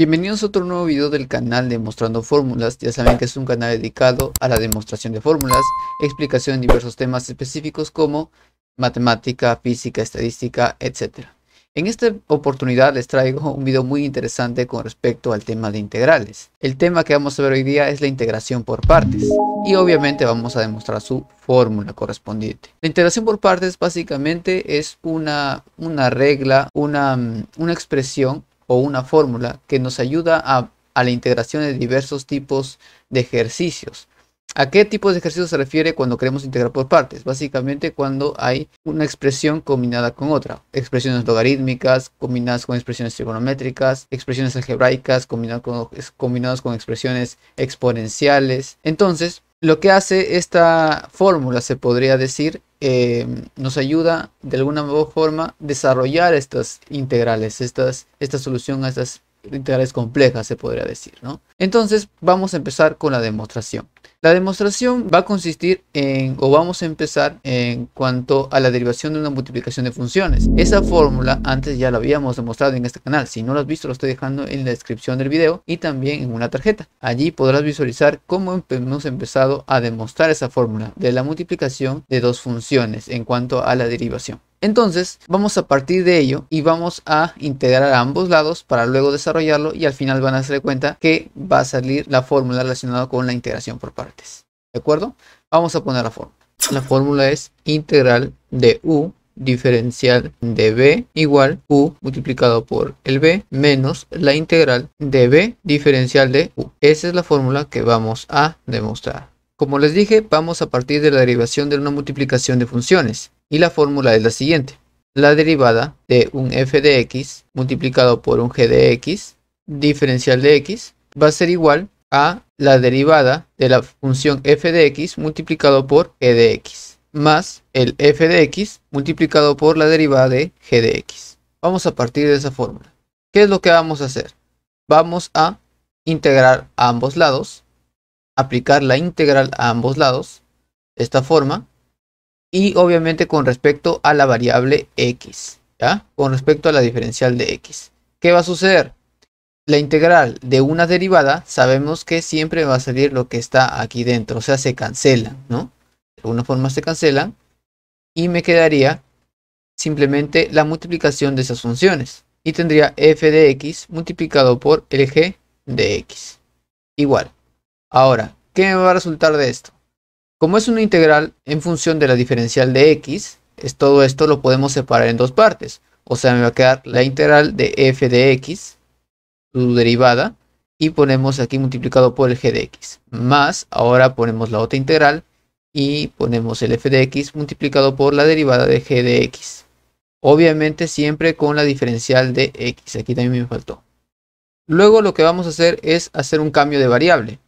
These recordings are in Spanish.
Bienvenidos a otro nuevo video del canal Demostrando Fórmulas, ya saben que es un canal dedicado a la demostración de fórmulas, explicación en diversos temas específicos como matemática, física, estadística, etc. En esta oportunidad les traigo un video muy interesante con respecto al tema de integrales. El tema que vamos a ver hoy día es la integración por partes y obviamente vamos a demostrar su fórmula correspondiente. La integración por partes básicamente es una, una regla, una, mm, una expresión o una fórmula que nos ayuda a, la integración de diversos tipos de ejercicios. ¿A qué tipo de ejercicio se refiere cuando queremos integrar por partes? Básicamente cuando hay una expresión combinada con otra. Expresiones logarítmicas combinadas con expresiones trigonométricas, expresiones algebraicas combinadas con expresiones exponenciales. Entonces, lo que hace esta fórmula, se podría decir, eh, nos ayuda de alguna forma a desarrollar estas integrales, estas, esta solución a estas integrales complejas, se podría decir. Entonces, vamos a empezar con la demostración. La demostración va a consistir en, o vamos a empezar en cuanto a la derivación de una multiplicación de funciones. Esa fórmula antes ya la habíamos demostrado en este canal. Si no lo has visto, lo estoy dejando en la descripción del video y también en una tarjeta. Allí podrás visualizar cómo hemos empezado a demostrar esa fórmula de la multiplicación de dos funciones en cuanto a la derivación. Entonces vamos a partir de ello y vamos a integrar a ambos lados para luego desarrollarlo y al final van a hacer cuenta que va a salir la fórmula relacionada con la integración por partes. ¿De acuerdo? Vamos a poner la fórmula. La fórmula es integral de u diferencial de b igual u multiplicado por el b menos la integral de b diferencial de u. Esa es la fórmula que vamos a demostrar. Como les dije, vamos a partir de la derivación de una multiplicación de funciones y la fórmula es la siguiente. La derivada de un f de x multiplicado por un g de x, diferencial de x, va a ser igual a la derivada de la función f de x multiplicado por g de x, más el f de x multiplicado por la derivada de g de x. Vamos a partir de esa fórmula. ¿Qué es lo que vamos a hacer? Vamos a integrar a ambos lados, aplicar la integral a ambos lados, de esta forma, y obviamente con respecto a la variable x, ¿ya? Con respecto a la diferencial de x. ¿Qué va a suceder? La integral de una derivada sabemos que siempre va a salir lo que está aquí dentro, o sea, se cancela, ¿no? De alguna forma se cancelan y me quedaría simplemente la multiplicación de esas funciones y tendría f de x multiplicado por el de x. Igual. Ahora, ¿qué me va a resultar de esto? Como es una integral en función de la diferencial de x, es todo esto lo podemos separar en dos partes. O sea, me va a quedar la integral de f de x, su derivada, y ponemos aquí multiplicado por el g de x. Más, ahora ponemos la otra integral y ponemos el f de x multiplicado por la derivada de g de x. Obviamente siempre con la diferencial de x. Aquí también me faltó. Luego lo que vamos a hacer es hacer un cambio de variable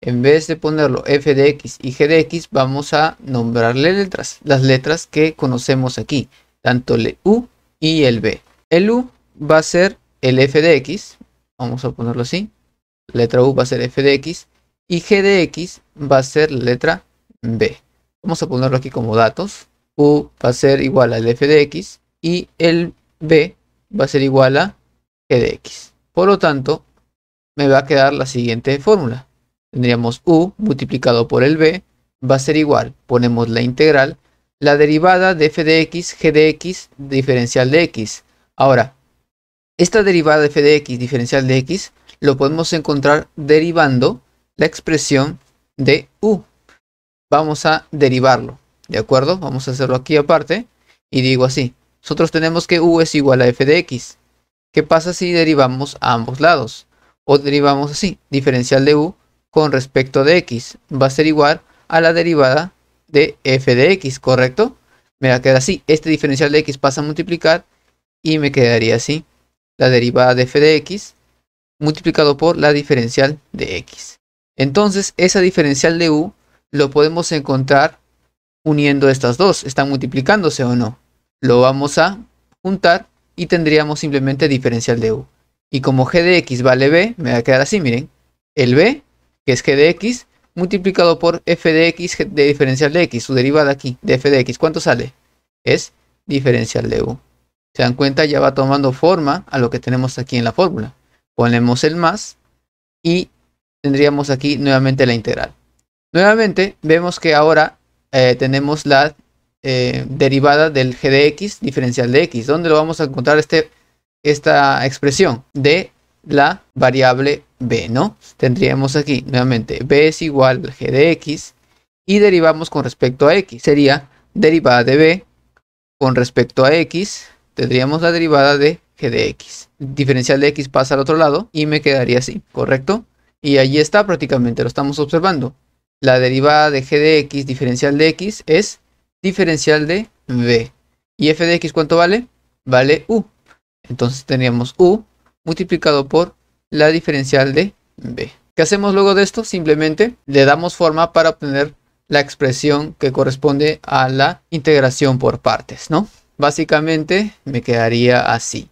en vez de ponerlo f de x y g de x, vamos a nombrarle letras, las letras que conocemos aquí, tanto el u y el b. El u va a ser el f de x, vamos a ponerlo así, letra u va a ser f de x, y g de x va a ser la letra b. Vamos a ponerlo aquí como datos, u va a ser igual al f de x, y el b va a ser igual a g de x. Por lo tanto, me va a quedar la siguiente fórmula Tendríamos u multiplicado por el b va a ser igual, ponemos la integral, la derivada de f de x, g de x, diferencial de x. Ahora, esta derivada de f de x, diferencial de x, lo podemos encontrar derivando la expresión de u. Vamos a derivarlo, ¿de acuerdo? Vamos a hacerlo aquí aparte y digo así. Nosotros tenemos que u es igual a f de x. ¿Qué pasa si derivamos a ambos lados? O derivamos así, diferencial de u con respecto de x va a ser igual a la derivada de f de x, ¿correcto? Me va a quedar así. Este diferencial de x pasa a multiplicar y me quedaría así. La derivada de f de x multiplicado por la diferencial de x. Entonces, esa diferencial de u lo podemos encontrar uniendo estas dos. ¿Están multiplicándose o no? Lo vamos a juntar y tendríamos simplemente diferencial de u. Y como g de x vale b, me va a quedar así, miren. El b que es g de x, multiplicado por f de x de diferencial de x, su derivada aquí, de f de x. ¿Cuánto sale? Es diferencial de u. Se dan cuenta, ya va tomando forma a lo que tenemos aquí en la fórmula. Ponemos el más y tendríamos aquí nuevamente la integral. Nuevamente vemos que ahora eh, tenemos la eh, derivada del g de x, diferencial de x. ¿Dónde lo vamos a encontrar este, esta expresión? De la variable b, ¿no? Tendríamos aquí nuevamente b es igual a g de x y derivamos con respecto a x. Sería derivada de b con respecto a x, tendríamos la derivada de g de x. diferencial de x pasa al otro lado y me quedaría así, ¿correcto? Y allí está prácticamente, lo estamos observando. La derivada de g de x diferencial de x es diferencial de b. ¿Y f de x cuánto vale? Vale u. Entonces teníamos u multiplicado por la diferencial de b. ¿Qué hacemos luego de esto? Simplemente le damos forma para obtener la expresión que corresponde a la integración por partes, ¿no? Básicamente me quedaría así.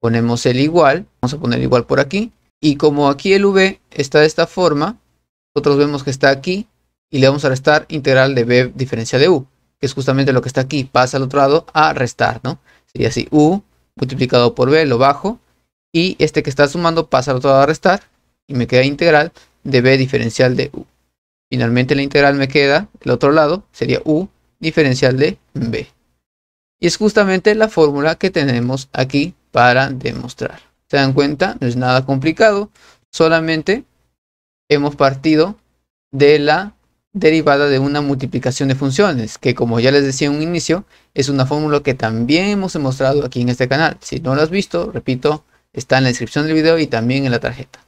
Ponemos el igual, vamos a poner igual por aquí. Y como aquí el v está de esta forma, nosotros vemos que está aquí y le vamos a restar integral de b diferencia de u, que es justamente lo que está aquí. Pasa al otro lado a restar, ¿no? Sería así, u multiplicado por b, lo bajo, y este que está sumando pasa lado a restar. Y me queda integral de b diferencial de u. Finalmente la integral me queda, el otro lado sería u diferencial de b. Y es justamente la fórmula que tenemos aquí para demostrar. Se dan cuenta, no es nada complicado, solamente hemos partido de la derivada de una multiplicación de funciones, que como ya les decía en un inicio, es una fórmula que también hemos demostrado aquí en este canal. Si no lo has visto, repito, Está en la descripción del video y también en la tarjeta.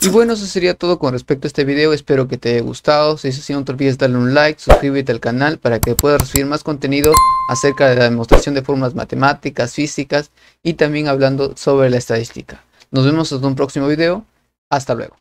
Y bueno, eso sería todo con respecto a este video. Espero que te haya gustado. Si es así, no te olvides darle un like, suscríbete al canal para que puedas recibir más contenido acerca de la demostración de fórmulas matemáticas, físicas y también hablando sobre la estadística. Nos vemos en un próximo video. Hasta luego.